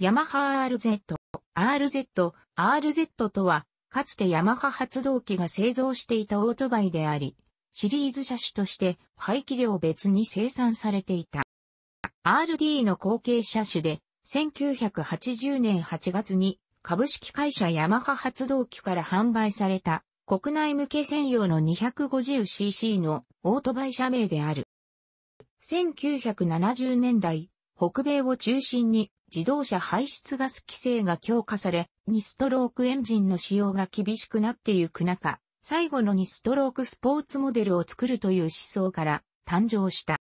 ヤマハ RZ、RZ、RZ とは、かつてヤマハ発動機が製造していたオートバイであり、シリーズ車種として排気量別に生産されていた。RD の後継車種で、1980年8月に株式会社ヤマハ発動機から販売された国内向け専用の 250cc のオートバイ車名である。1970年代、北米を中心に自動車排出ガス規制が強化され、2ストロークエンジンの使用が厳しくなってゆく中、最後の2ストロークスポーツモデルを作るという思想から誕生した。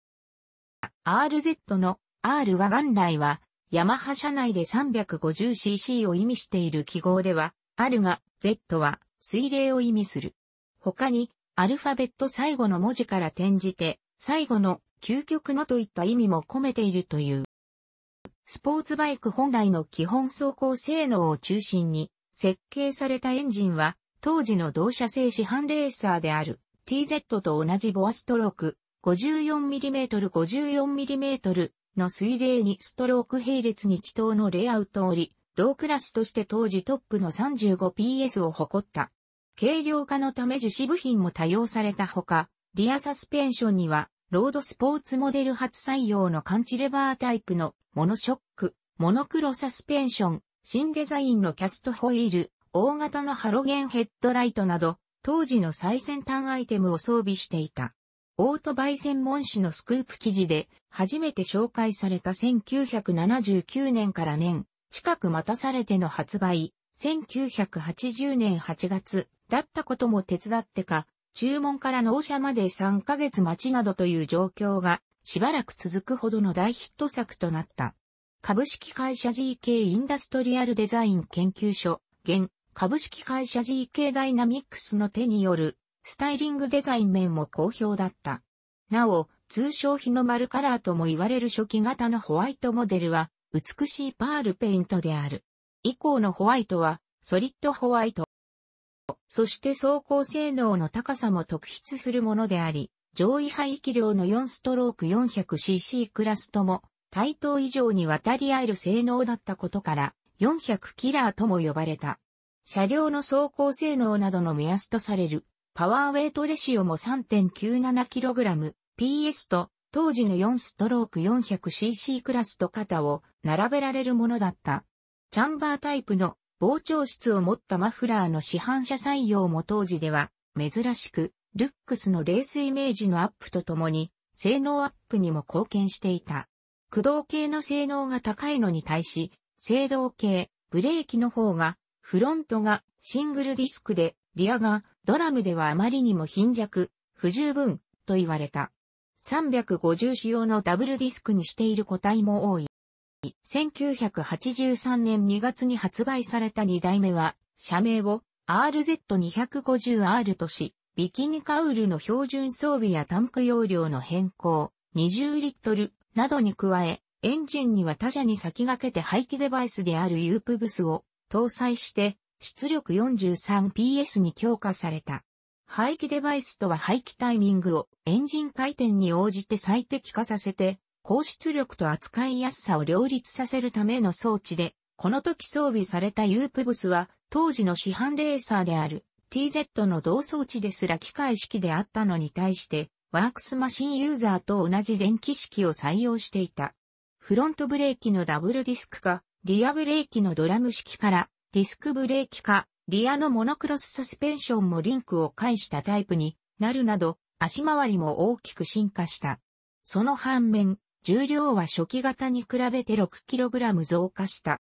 RZ の R は元来は、ヤマハ社内で 350cc を意味している記号では、あるが、Z は水冷を意味する。他に、アルファベット最後の文字から転じて、最後の究極のといった意味も込めているという。スポーツバイク本来の基本走行性能を中心に設計されたエンジンは当時の同社製市販レーサーである TZ と同じボアストローク 54mm54mm の水冷にストローク並列に気筒のレイアウト折り、同クラスとして当時トップの 35PS を誇った。軽量化のため樹脂部品も多用されたほか、リアサスペンションにはロードスポーツモデル初採用のカンチレバータイプのモノショック、モノクロサスペンション、新デザインのキャストホイール、大型のハロゲンヘッドライトなど、当時の最先端アイテムを装備していた。オートバイ専門誌のスクープ記事で初めて紹介された1979年から年、近く待たされての発売、1980年8月だったことも手伝ってか、注文から納車まで3ヶ月待ちなどという状況がしばらく続くほどの大ヒット作となった。株式会社 GK インダストリアルデザイン研究所、現株式会社 GK ダイナミックスの手によるスタイリングデザイン面も好評だった。なお、通称日の丸カラーとも言われる初期型のホワイトモデルは美しいパールペイントである。以降のホワイトはソリッドホワイト。そして走行性能の高さも特筆するものであり、上位排気量の4ストローク 400cc クラスとも、対等以上に渡り合える性能だったことから、400キラーとも呼ばれた。車両の走行性能などの目安とされる、パワーウェイトレシオも 3.97kg、PS と当時の4ストローク 400cc クラスと肩を並べられるものだった。チャンバータイプの膨張室を持ったマフラーの市販車採用も当時では珍しく、ルックスのレースイメージのアップとともに、性能アップにも貢献していた。駆動系の性能が高いのに対し、制動系、ブレーキの方が、フロントがシングルディスクで、リアがドラムではあまりにも貧弱、不十分と言われた。350仕様のダブルディスクにしている個体も多い。1983年2月に発売された2代目は、社名を RZ250R とし、ビキニカウルの標準装備やタンク容量の変更、20リットルなどに加え、エンジンには他社に先駆けて排気デバイスであるユープブスを搭載して、出力 43PS に強化された。排気デバイスとは排気タイミングをエンジン回転に応じて最適化させて高出力と扱いやすさを両立させるための装置で、この時装備されたユープブスは当時の市販レーサーである TZ の同装置ですら機械式であったのに対して、ワークスマシンユーザーと同じ電気式を採用していた。フロントブレーキのダブルディスク化、リアブレーキのドラム式からディスクブレーキ化、リアのモノクロスサスペンションもリンクを介したタイプになるなど、足回りも大きく進化した。その反面、重量は初期型に比べて 6kg 増加した。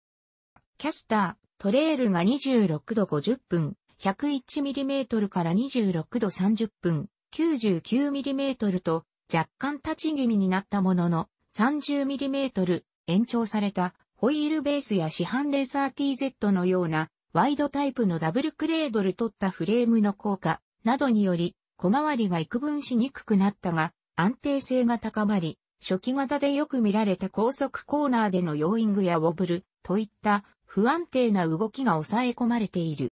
キャスター、トレールが26度50分、101mm から26度30分、99mm と若干立ち気味になったものの 30mm 延長されたホイールベースや市販レーサー TZ のようなワイドタイプのダブルクレードル取ったフレームの効果などにより小回りが幾分しにくくなったが安定性が高まり初期型でよく見られた高速コーナーでのヨーイングやウォブルといった不安定な動きが抑え込まれている。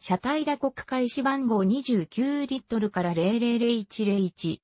車体打刻開始番号29リットルから000101。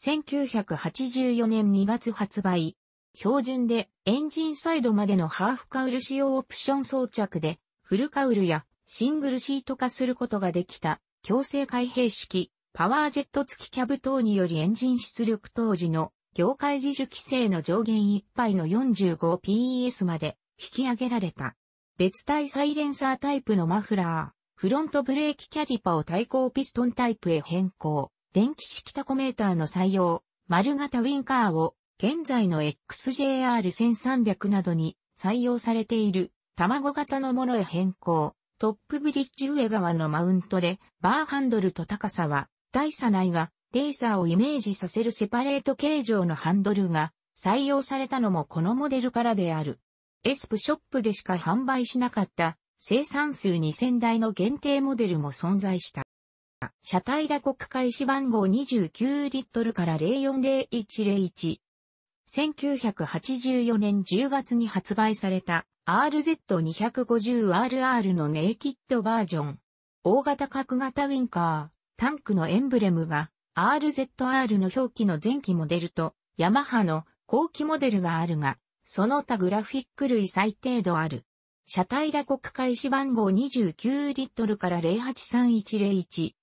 1984年2月発売。標準でエンジンサイドまでのハーフカウル仕様オプション装着でフルカウルやシングルシート化することができた強制開閉式パワージェット付きキャブ等によりエンジン出力当時の業界自主規制の上限いっぱいの 45PS まで引き上げられた。別体サイレンサータイプのマフラー、フロントブレーキキャリパを対抗ピストンタイプへ変更、電気式タコメーターの採用、丸型ウィンカーを現在の XJR1300 などに採用されている卵型のものへ変更、トップブリッジ上側のマウントでバーハンドルと高さは大差ないがレーサーをイメージさせるセパレート形状のハンドルが採用されたのもこのモデルからである。エスプショップでしか販売しなかった生産数2000台の限定モデルも存在した。車体打刻開始番号29リットルから040101。1984年10月に発売された RZ250RR のネイキッドバージョン。大型角型ウィンカー、タンクのエンブレムが RZR の表記の前期モデルと、ヤマハの後期モデルがあるが、その他グラフィック類最低度ある。車体打刻開始番号29リットルから083101。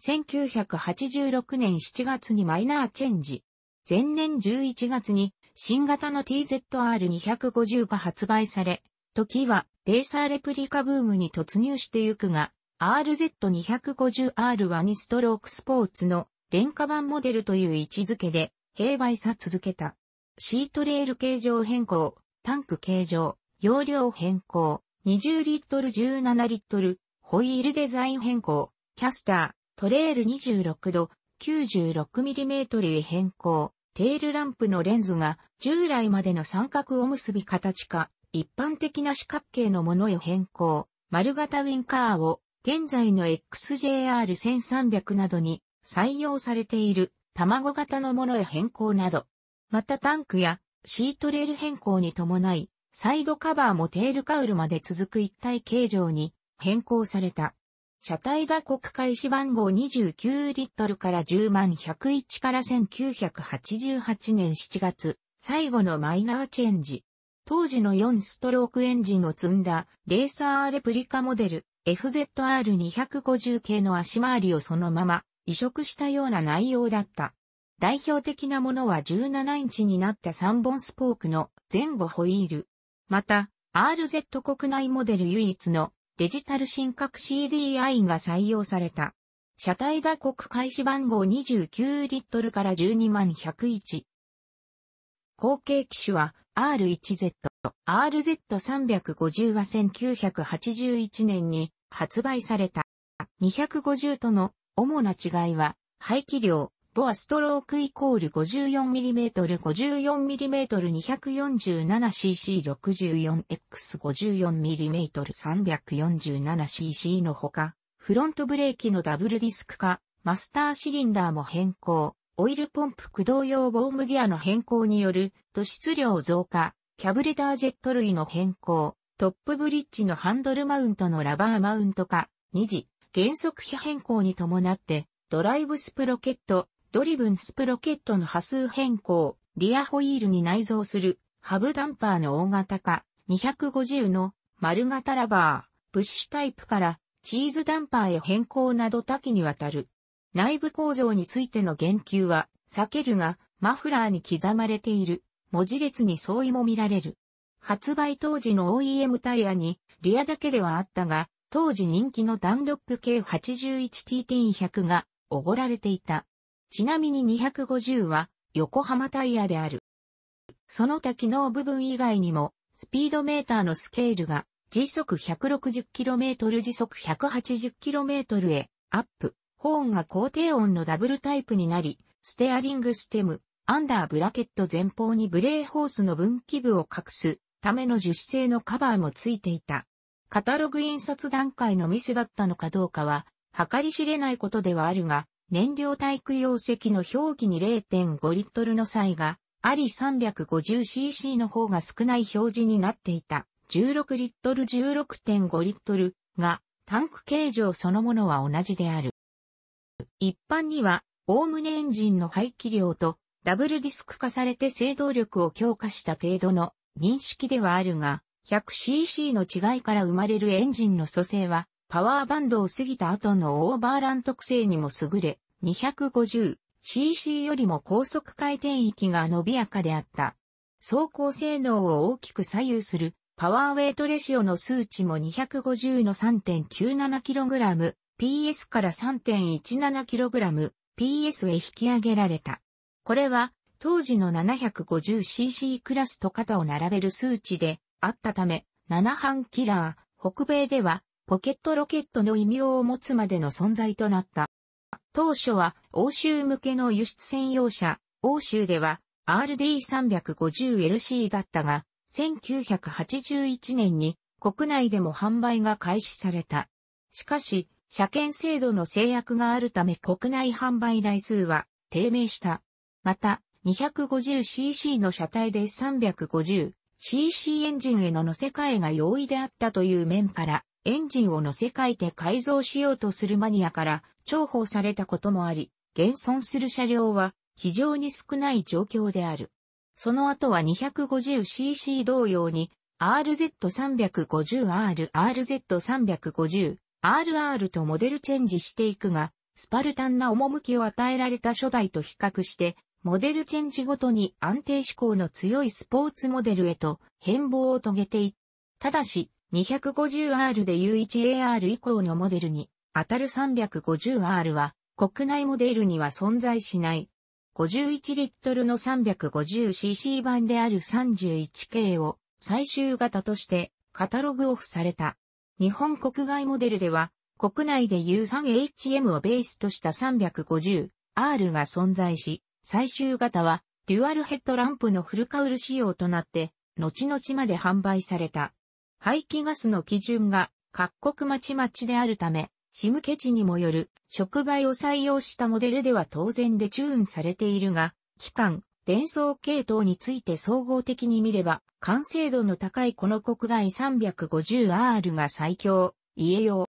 1986年7月にマイナーチェンジ。前年11月に新型の TZR250 が発売され、時はレーサーレプリカブームに突入してゆくが、RZ250R は2ストロークスポーツの廉価版モデルという位置づけで、平売さ続けた。シートレール形状変更、タンク形状、容量変更、20リットル17リットル、ホイールデザイン変更、キャスター、トレール26度、96mm へ変更、テールランプのレンズが従来までの三角お結び形か、一般的な四角形のものへ変更、丸型ウィンカーを現在の XJR1300 などに採用されている卵型のものへ変更など、またタンクやシートレール変更に伴い、サイドカバーもテールカウルまで続く一体形状に変更された。車体が国開始番号29リットルから10万101から1988年7月、最後のマイナーチェンジ。当時の4ストロークエンジンを積んだレーサーレプリカモデル FZR250 系の足回りをそのまま移植したような内容だった。代表的なものは17インチになった3本スポークの前後ホイール。また、RZ 国内モデル唯一のデジタル新角 CDI が採用された。車体が国開始番号29リットルから12万101。後継機種は R1Z。RZ350 は1981年に発売された。250との主な違いは、排気量、ボアストロークイコール 54mm、54mm247cc64x54mm 347cc のほか、フロントブレーキのダブルディスク化、マスターシリンダーも変更、オイルポンプ駆動用ボームギアの変更による、突出量増加、キャブレタージェット類の変更、トップブリッジのハンドルマウントのラバーマウント化、2次、減速比変更に伴って、ドライブスプロケット、ドリブンスプロケットの波数変更、リアホイールに内蔵する、ハブダンパーの大型化、250の丸型ラバー、プッシュタイプからチーズダンパーへ変更など多岐にわたる。内部構造についての言及は避けるが、マフラーに刻まれている。文字列に相違も見られる。発売当時の OEM タイヤに、リアだけではあったが、当時人気のダンロップ系 81TT100 が、おごられていた。ちなみに250は、横浜タイヤである。その他機能部分以外にも、スピードメーターのスケールが、時速 160km 時速 180km へ、アップ。ホーンが高低音のダブルタイプになり、ステアリングステム、アンダーブラケット前方にブレーホースの分岐部を隠すための樹脂製のカバーもついていた。カタログ印刷段階のミスだったのかどうかは、計り知れないことではあるが、燃料体育用石の表記に0.5リットルの際が、あり 350cc の方が少ない表示になっていた。16リットル16.5リットルが、タンク形状そのものは同じである。一般には、おおむねエンジンの排気量とダブルディスク化されて制動力を強化した程度の認識ではあるが、100cc の違いから生まれるエンジンの蘇生は、パワーバンドを過ぎた後のオーバーラン特性にも優れ、250cc よりも高速回転域が伸びやかであった。走行性能を大きく左右するパワーウェイトレシオの数値も250の 3.97kg、PS から 3.17kg、PS へ引き上げられた。これは、当時の 750cc クラスと肩を並べる数値であったため、7半キラー、北米ではポケットロケットの異名を持つまでの存在となった。当初は欧州向けの輸出専用車、欧州では RD350LC だったが、1981年に国内でも販売が開始された。しかし、車検制度の制約があるため国内販売台数は低迷した。また、250cc の車体で 350cc エンジンへの乗せ替えが容易であったという面から、エンジンを乗せ替えて改造しようとするマニアから重宝されたこともあり、現存する車両は非常に少ない状況である。その後は 250cc 同様に RZ350R、RZ350、RR とモデルチェンジしていくが、スパルタンな趣を与えられた初代と比較して、モデルチェンジごとに安定志向の強いスポーツモデルへと変貌を遂げていった。ただし、250R で U1AR 以降のモデルに、当たる 350R は、国内モデルには存在しない。51リットルの 350cc 版である 31K を最終型としてカタログオフされた。日本国外モデルでは国内で U3HM をベースとした 350R が存在し、最終型は、デュアルヘッドランプのフルカウル仕様となって、後々まで販売された。排気ガスの基準が各国まちまちであるため、シムケチにもよる触媒を採用したモデルでは当然でチューンされているが、期間、伝送系統について総合的に見れば、完成度の高いこの国外 350R が最強、家用。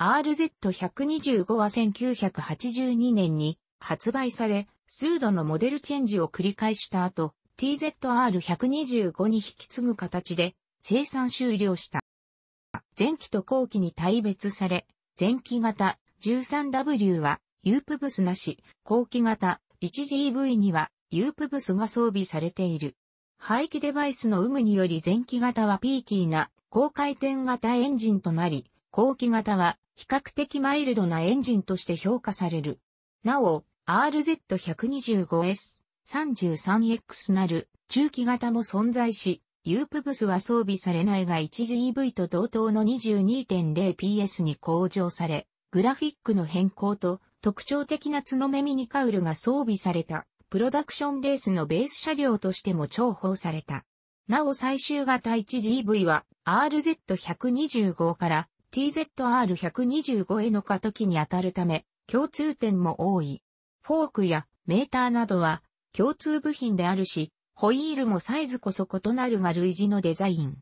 RZ125 は1982年に発売され、数度のモデルチェンジを繰り返した後、TZR125 に引き継ぐ形で生産終了した。前期と後期に大別され、前期型 13W はユープブスなし、後期型 1GV にはユープブスが装備されている。排気デバイスの有無により前期型はピーキーな高回転型エンジンとなり、後期型は比較的マイルドなエンジンとして評価される。なお、RZ125S33X なる中期型も存在し、ユープブスは装備されないが1 g EV と同等の 22.0PS に向上され、グラフィックの変更と特徴的な角目ミニカウルが装備されたプロダクションレースのベース車両としても重宝された。なお最終型 1GV は RZ125 から TZR125 への過渡期に当たるため、共通点も多い。フォークやメーターなどは共通部品であるし、ホイールもサイズこそ異なるが類似のデザイン。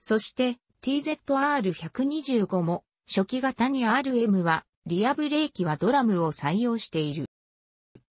そして TZR125 も初期型に RM はリアブレーキはドラムを採用している。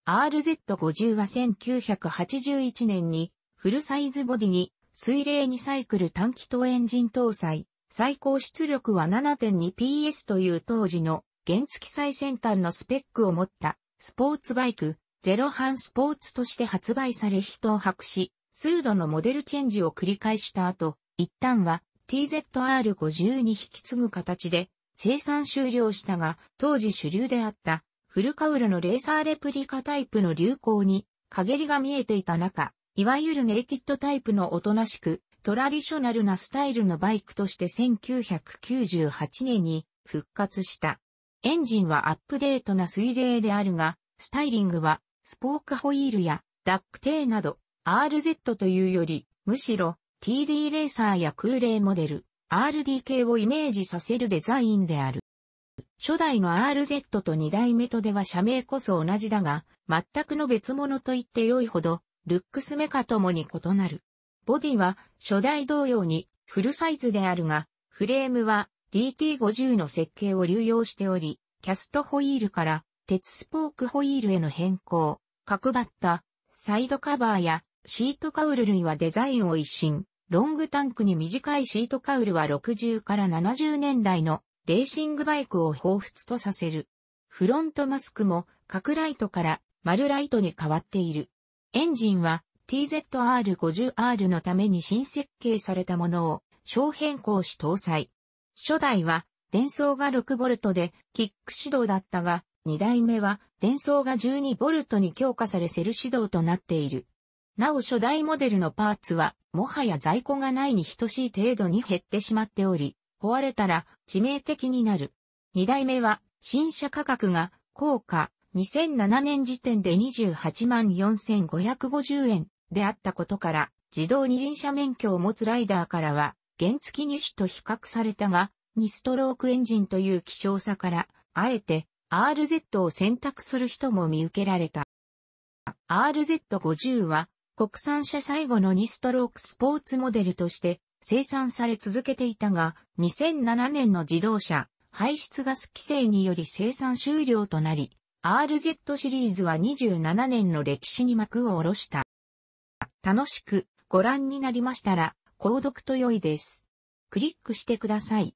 RZ50 は1981年にフルサイズボディに水冷2サイクル短気筒エンジン搭載、最高出力は 7.2PS という当時の原付最先端のスペックを持ったスポーツバイク、ゼロハンスポーツとして発売され人を博し、数度のモデルチェンジを繰り返した後、一旦は TZR50 に引き継ぐ形で生産終了したが、当時主流であったフルカウルのレーサーレプリカタイプの流行に陰りが見えていた中、いわゆるネイキッドタイプのおとなしく、トラディショナルなスタイルのバイクとして1998年に復活した。エンジンはアップデートな水冷であるが、スタイリングはスポークホイールやダックテーなど RZ というより、むしろ TD レーサーや空冷モデル RDK をイメージさせるデザインである。初代の RZ と2代目とでは社名こそ同じだが、全くの別物と言って良いほど、ルックスメカともに異なる。ボディは初代同様にフルサイズであるが、フレームは DT50 の設計を流用しており、キャストホイールから鉄スポークホイールへの変更、角張ったサイドカバーやシートカウル類はデザインを一新、ロングタンクに短いシートカウルは60から70年代のレーシングバイクを彷彿とさせる。フロントマスクも角ライトから丸ライトに変わっている。エンジンは TZR50R のために新設計されたものを小変更し搭載。初代は電装が 6V でキック指導だったが、2代目は電装が 12V に強化されセル指導となっている。なお初代モデルのパーツは、もはや在庫がないに等しい程度に減ってしまっており、壊れたら致命的になる。2代目は、新車価格が、高価、2007年時点で28 4550円であったことから、自動二輪車免許を持つライダーからは、原付2種と比較されたが、2ストロークエンジンという希少さから、あえて RZ を選択する人も見受けられた。RZ50 は国産車最後の2ストロークスポーツモデルとして生産され続けていたが、2007年の自動車排出ガス規制により生産終了となり、RZ シリーズは27年の歴史に幕を下ろした。楽しくご覧になりましたら、購読と良いです。クリックしてください。